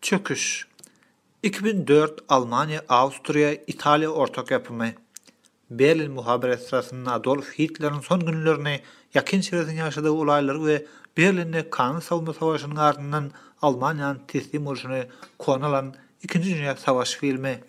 Çöküş 2004 Almanya, Avusturya, İtalya ortak yapımı. Berlin muhaberet sırasında Adolf Hitler'in son günlerini, yakın çevresinde yaşadığı olayları ve Berlin'de kanun savunma savaşının ardından Almanya'nın teslim oluşunu konu alan 2. Dünya Savaşı filmi.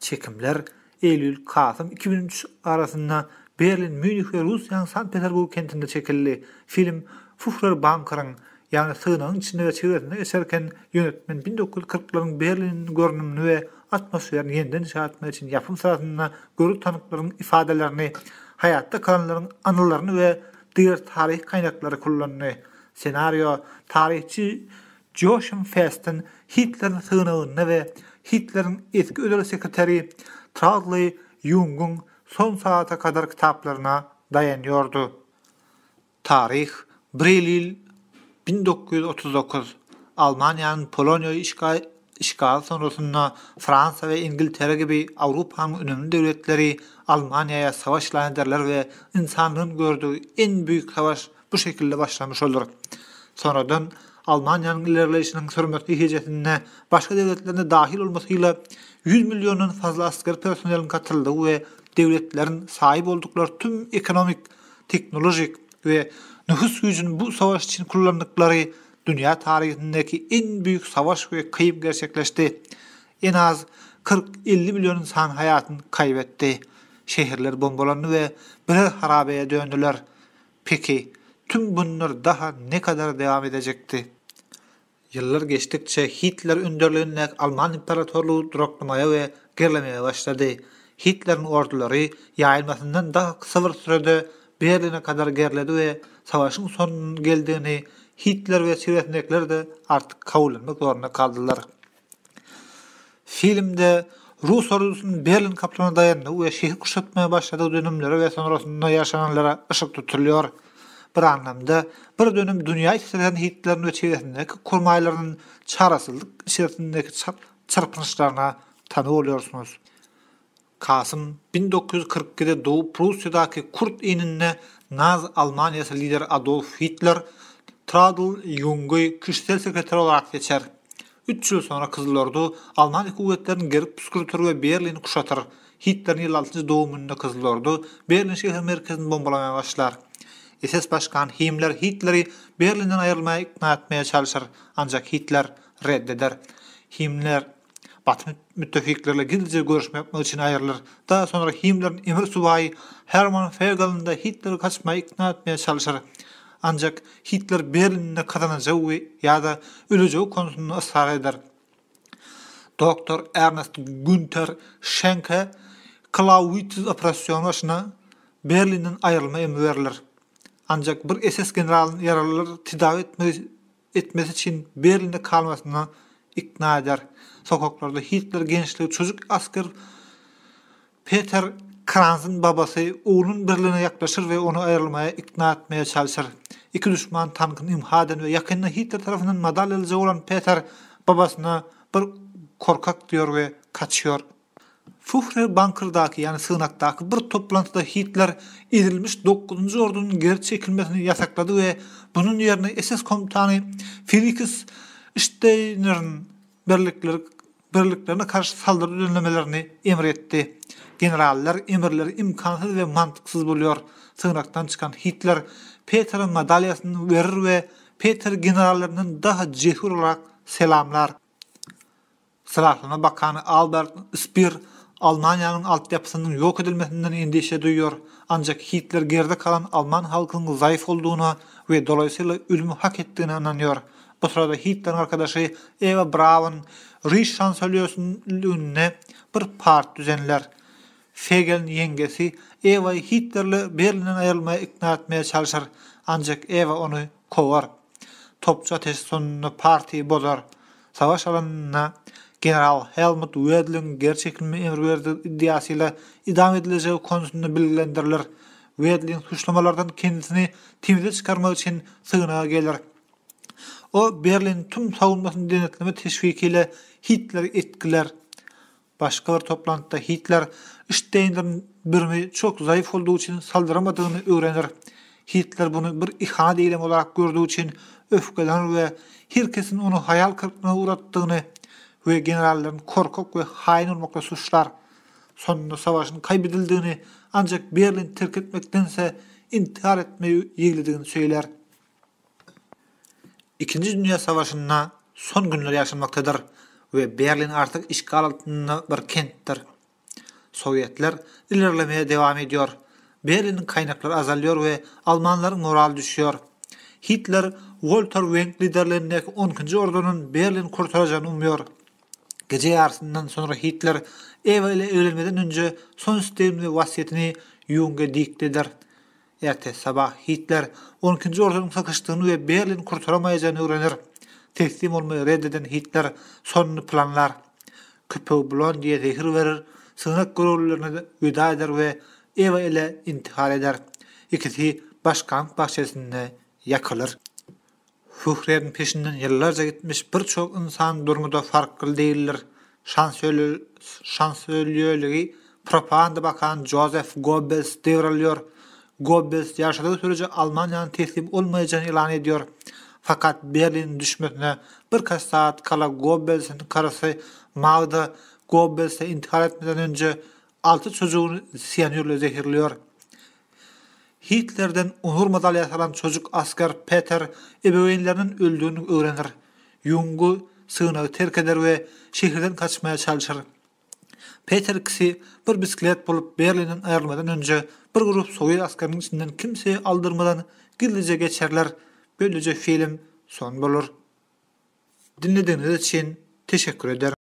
Çekimler Eylül-Kasım 2003 arasında Berlin, Münih ve Rusya'nın Sankt Petersburg kentinde çekildi. Film Fufrer Banker'ın yani sığınağın içinde ve çevresinde eserken yönetmen 1940'ların Berlin görünümünü ve atmosferini yeniden inşa etmek için yapım sırasında görüp tanıkların ifadelerini, hayatta kalanların anılarını ve diğer tarih kaynakları kullanını, senaryo, tarihçi Joachim Fest'in Hitler'in sığınağını ve Hitler'in eski özel sekreteri Tradley Jung'un son saate kadar kitaplarına dayanıyordu. Tarih 1 1939 Almanya'nın Polonya'yı işgal işgal sonrasında Fransa ve İngiltere gibi Avrupa'nın önemli devletleri Almanya'ya savaşla ederler ve insanlığın gördüğü en büyük savaş bu şekilde başlamış olur. Sonradan Almanya'nın ilerleyişinin sürmesi hicretinde başka devletlerine dahil olmasıyla 100 milyonun fazla asker personelin katıldığı ve devletlerin sahip oldukları tüm ekonomik, teknolojik ve nüfus gücünün bu savaş için kullandıkları dünya tarihindeki en büyük savaş ve kayıp gerçekleşti. En az 40-50 milyon insan hayatını kaybetti. Şehirler bombalandı ve birer harabeye döndüler. Peki tüm bunlar daha ne kadar devam edecekti? Yıllar geçtikçe Hitler önderliğinde Alman İmparatorluğu duraklamaya ve gerilemeye başladı. Hitler'in orduları yayılmasından daha kısa bir sürede Berlin'e kadar geriledi ve savaşın sonunun geldiğini Hitler ve çevresindekiler de artık kabullenmek zorunda kaldılar. Filmde Rus ordusunun Berlin kaplarına dayandığı ve şehir kuşatmaya başladığı dönümlere ve sonrasında yaşananlara ışık tutuluyor. Bir anlamda bir dönüm dünya hisseden Hitler'in ve çevresindeki kurmaylarının çaresizlik içerisindeki çırpınışlarına tanı oluyorsunuz. Kasım 1942 Doğu Prusya'daki Kurt ininne Naz Almanya'sı lider Adolf Hitler Tradl Jungi kişisel sekreter olarak geçer. 3 yıl sonra Kızıl Ordu Alman kuvvetlerini geri püskürtür ve Berlin'i kuşatır. Hitler'in yıl doğum doğumunda Kızıl Ordu Berlin şehir merkezini bombalamaya başlar. SS Başkan Himmler Hitler'i Berlin'den ayrılmaya ikna etmeye çalışır. Ancak Hitler reddeder. Himmler Batı müttefiklerle gizlice görüşme yapmak için ayırlar. Daha sonra Himmler'in emir subayı Hermann Fegel'in da Hitler'i kaçmaya ikna etmeye çalışır. Ancak Hitler Berlin'de kazanacağı ya da öleceği konusunda ısrar eder. Doktor Ernest Günther Schenke Clausewitz operasyonu başına Berlin'den ayrılma emri verilir. Ancak bir SS generalın yaralıları tedavi etmesi için Berlin'de kalmasına ikna eder. Sokaklarda Hitler gençliği çocuk asker Peter Kranz'ın babası oğlunun birliğine yaklaşır ve onu ayrılmaya ikna etmeye çalışır. İki düşman tankını imha eden ve yakında Hitler tarafından madalyalıca olan Peter babasına bir korkak diyor ve kaçıyor. Fuhre Bunker'daki yani sığınaktaki bir toplantıda Hitler edilmiş 9. ordunun geri çekilmesini yasakladı ve bunun yerine SS komutanı Felix Steiner'ın birlikleri birliklerine karşı saldırı düzenlemelerini emretti. Generaller emirleri imkansız ve mantıksız buluyor. Sığınaktan çıkan Hitler Peter'in madalyasını verir ve Peter generallerinin daha cehur olarak selamlar. Silahlarına Bakanı Albert Speer Almanya'nın altyapısının yok edilmesinden endişe duyuyor. Ancak Hitler geride kalan Alman halkının zayıf olduğuna ve dolayısıyla ölümü hak ettiğine inanıyor. bu sırada Hitler'in arkadaşı Eva Braun Rich Chancellor'un bir part düzenler. Fegel'in yengesi Eva Hitler'le Berlin'den ayrılmaya ikna etmeye çalışır. Ancak Eva onu kovar. Topçu ateşi sonunu partiyi bozar. Savaş alanına General Helmut Wedel'in gerçekliğine emir verdiği iddiasıyla idam edileceği konusunu bilgilendirilir. Wedel'in suçlamalardan kendisini timide çıkarmak için sığınağa gelir. O Berlin'in tüm savunmasını denetleme teşvikiyle Hitler etkiler. Başka bir toplantıda Hitler Steiner'in birimi çok zayıf olduğu için saldıramadığını öğrenir. Hitler bunu bir ihanet eylemi olarak gördüğü için öfkelenir ve herkesin onu hayal kırıklığına uğrattığını ve generallerin korkak ve hain olmakla suçlar. Sonunda savaşın kaybedildiğini ancak Berlin terk etmektense intihar etmeyi yeğlediğini söyler. İkinci Dünya Savaşı'na son günler yaşanmaktadır ve Berlin artık işgal altında bir kenttir. Sovyetler ilerlemeye devam ediyor. Berlin'in kaynakları azalıyor ve Almanların moral düşüyor. Hitler, Walter Wenck liderlerindeki 10. ordunun Berlin kurtaracağını umuyor. Gece yarısından sonra Hitler Eva ile evlenmeden önce son sistemli vasiyetini Jung'e diktedir. Ertä sabah Hitler 12-nji ordunyň sakyşdygyny we Berlin kurtaramayjagyny öwrenir. Teslim olmay reddeden Hitler sonny planlar. Küpe bulan diýe zehir verir, sygnak gurullaryny güda eder we Eva ile intihar eder. İkisi başkan bahçesinde yakılır. Fuhrer'in peşinden yıllarca gitmiş birçok insan durumu da farklı değildir. Şansölyölyü propaganda bakan Joseph Goebbels devralıyor. Goebbels yaşadığı sürece Almanya'nın teslim olmayacağını ilan ediyor. Fakat Berlin düşmesine birkaç saat kala Goebbels'in karısı Magda Goebbels'e intihar etmeden önce altı çocuğunu siyanürle zehirliyor. Hitler'den onur madalyası alan çocuk asker Peter ebeveynlerinin öldüğünü öğrenir. Jung'u sığınağı terk eder ve şehirden kaçmaya çalışır. Peter Ksi bir bisiklet bulup Berlin'den ayrılmadan önce bir grup Sovyet askerinin içinden kimseyi aldırmadan gizlice geçerler. Böylece film son bulur. Dinlediğiniz için teşekkür ederim.